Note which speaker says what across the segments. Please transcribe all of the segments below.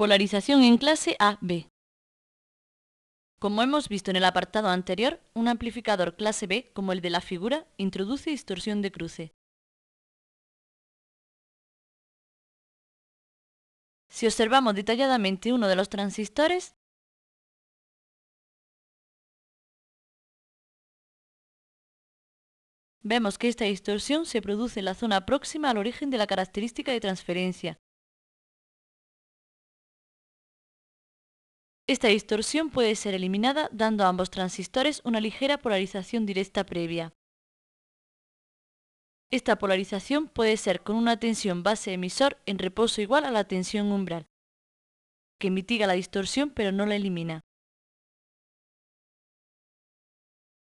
Speaker 1: Polarización en clase A-B. Como hemos visto en el apartado anterior, un amplificador clase B, como el de la figura, introduce distorsión de cruce.
Speaker 2: Si observamos detalladamente uno de los transistores,
Speaker 1: vemos que esta distorsión se produce en la zona próxima al origen de la característica de transferencia, Esta distorsión puede ser eliminada dando a ambos transistores una ligera polarización directa previa. Esta polarización puede ser con una tensión base-emisor en reposo igual a la tensión umbral, que mitiga la distorsión pero no la elimina.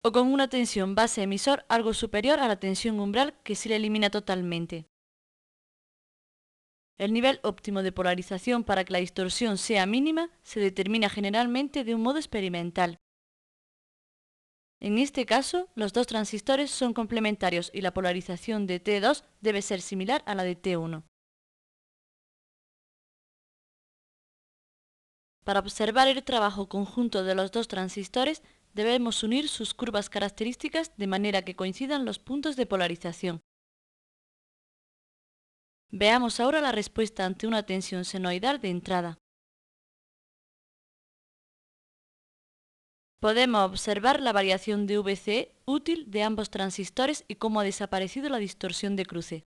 Speaker 1: O con una tensión base-emisor algo superior a la tensión umbral que sí la elimina totalmente. El nivel óptimo de polarización para que la distorsión sea mínima se determina generalmente de un modo experimental. En este caso, los dos transistores son complementarios y la polarización de T2 debe ser similar a la de T1. Para observar el trabajo conjunto de los dos transistores, debemos unir sus curvas características de manera que coincidan los puntos de polarización. Veamos ahora la respuesta ante una tensión senoidal de entrada. Podemos observar la variación de VCE útil de ambos transistores y cómo ha desaparecido la distorsión de cruce.